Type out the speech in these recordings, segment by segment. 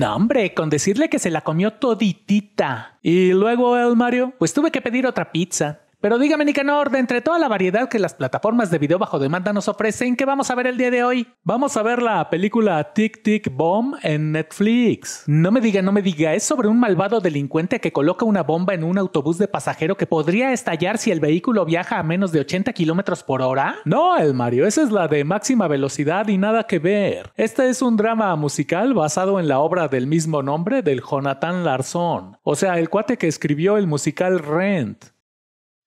No, hombre, con decirle que se la comió toditita. Y luego el Mario, pues tuve que pedir otra pizza. Pero dígame, Nicanor, de entre toda la variedad que las plataformas de video bajo demanda nos ofrecen, ¿qué vamos a ver el día de hoy? Vamos a ver la película Tic Tic Bomb en Netflix. No me diga, no me diga, es sobre un malvado delincuente que coloca una bomba en un autobús de pasajero que podría estallar si el vehículo viaja a menos de 80 kilómetros por hora. No, el Mario, esa es la de máxima velocidad y nada que ver. Este es un drama musical basado en la obra del mismo nombre del Jonathan Larson, o sea, el cuate que escribió el musical Rent.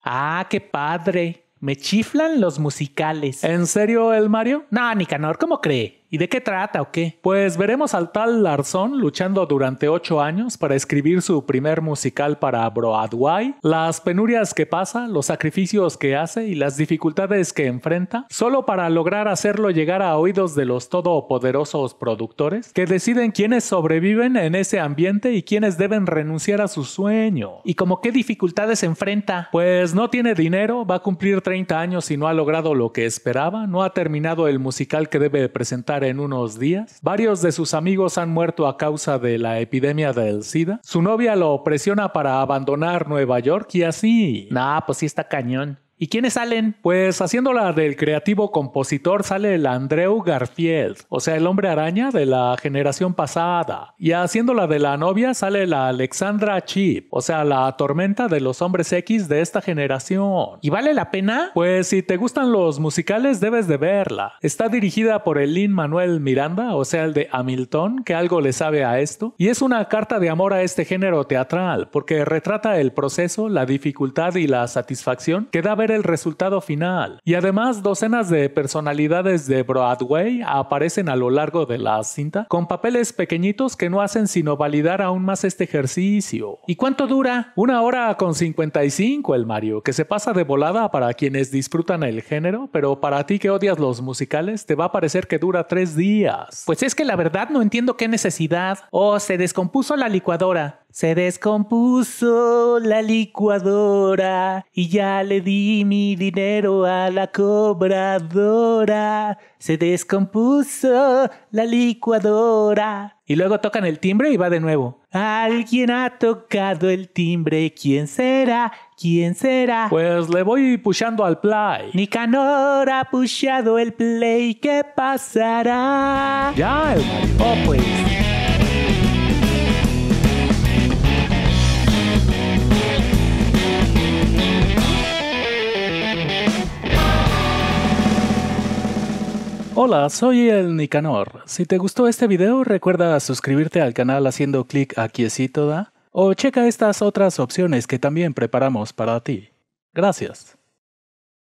Ah, qué padre. Me chiflan los musicales. ¿En serio el Mario? No, canor. ¿cómo cree? ¿Y de qué trata o qué? Pues veremos al tal Larzón luchando durante ocho años para escribir su primer musical para Broadway, las penurias que pasa, los sacrificios que hace y las dificultades que enfrenta, solo para lograr hacerlo llegar a oídos de los todopoderosos productores que deciden quiénes sobreviven en ese ambiente y quiénes deben renunciar a su sueño. ¿Y como qué dificultades enfrenta? Pues no tiene dinero, va a cumplir 30 años y no ha logrado lo que esperaba, no ha terminado el musical que debe presentar en unos días. Varios de sus amigos han muerto a causa de la epidemia del SIDA. Su novia lo presiona para abandonar Nueva York y así. Nah, pues sí está cañón. ¿Y quiénes salen? Pues haciendo la del creativo compositor sale el Andreu Garfield, o sea, el hombre araña de la generación pasada. Y haciendo la de la novia sale la Alexandra Chip, o sea, la tormenta de los hombres X de esta generación. ¿Y vale la pena? Pues si te gustan los musicales debes de verla. Está dirigida por el Lin Manuel Miranda, o sea, el de Hamilton, que algo le sabe a esto. Y es una carta de amor a este género teatral, porque retrata el proceso, la dificultad y la satisfacción que da ver el resultado final. Y además, docenas de personalidades de Broadway aparecen a lo largo de la cinta con papeles pequeñitos que no hacen sino validar aún más este ejercicio. ¿Y cuánto dura? Una hora con 55 el Mario, que se pasa de volada para quienes disfrutan el género, pero para ti que odias los musicales, te va a parecer que dura tres días. Pues es que la verdad no entiendo qué necesidad. Oh, se descompuso la licuadora. Se descompuso la licuadora y ya le di mi dinero a la cobradora. Se descompuso la licuadora. Y luego tocan el timbre y va de nuevo. Alguien ha tocado el timbre. ¿Quién será? ¿Quién será? Pues le voy pushando al play. Nicanor ha pushado el play. ¿Qué pasará? Ya, el oh, pues. Hola, soy el Nicanor. Si te gustó este video, recuerda suscribirte al canal haciendo clic aquí toda o checa estas otras opciones que también preparamos para ti. Gracias.